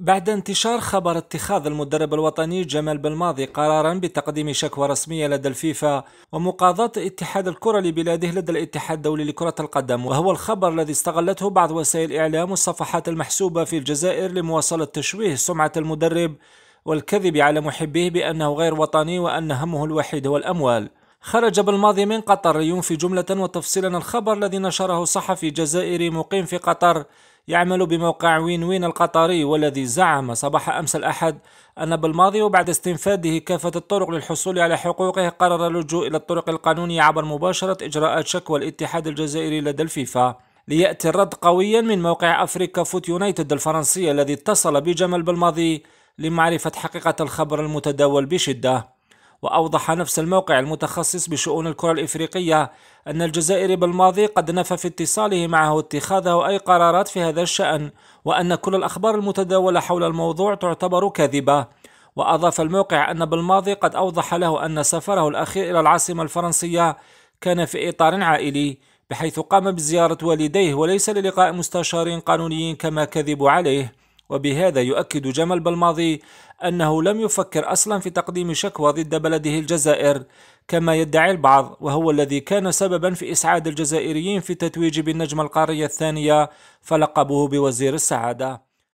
بعد انتشار خبر اتخاذ المدرب الوطني جمال بالماضي قرارا بتقديم شكوى رسمية لدى الفيفا ومقاضاة اتحاد الكرة لبلاده لدى الاتحاد الدولي لكرة القدم وهو الخبر الذي استغلته بعض وسائل الإعلام والصفحات المحسوبة في الجزائر لمواصلة تشويه سمعة المدرب والكذب على محبيه بأنه غير وطني وأن همه الوحيد هو الأموال خرج بالماضي من قطر ينفي جملة وتفصيلا الخبر الذي نشره صحفي جزائري مقيم في قطر يعمل بموقع وين وين القطري والذي زعم صباح أمس الأحد أن بالماضي وبعد استنفاده كافة الطرق للحصول على حقوقه قرر اللجوء إلى الطرق القانونية عبر مباشرة إجراءات شكوى الاتحاد الجزائري لدى الفيفا ليأتي الرد قويا من موقع أفريكا فوت يونايتد الفرنسي الذي اتصل بجمل بالماضي لمعرفة حقيقة الخبر المتداول بشدة وأوضح نفس الموقع المتخصص بشؤون الكرة الإفريقية أن الجزائر بالماضي قد نفى في اتصاله معه اتخاذه أي قرارات في هذا الشأن وأن كل الأخبار المتداولة حول الموضوع تعتبر كاذبة وأضاف الموقع أن بالماضي قد أوضح له أن سفره الأخير إلى العاصمة الفرنسية كان في إطار عائلي بحيث قام بزيارة والديه وليس للقاء مستشارين قانونيين كما كذبوا عليه وبهذا يؤكد جمال بلماضي أنه لم يفكر أصلا في تقديم شكوى ضد بلده الجزائر كما يدعي البعض وهو الذي كان سببا في إسعاد الجزائريين في التتويج بالنجمة القارية الثانية فلقبوه بوزير السعادة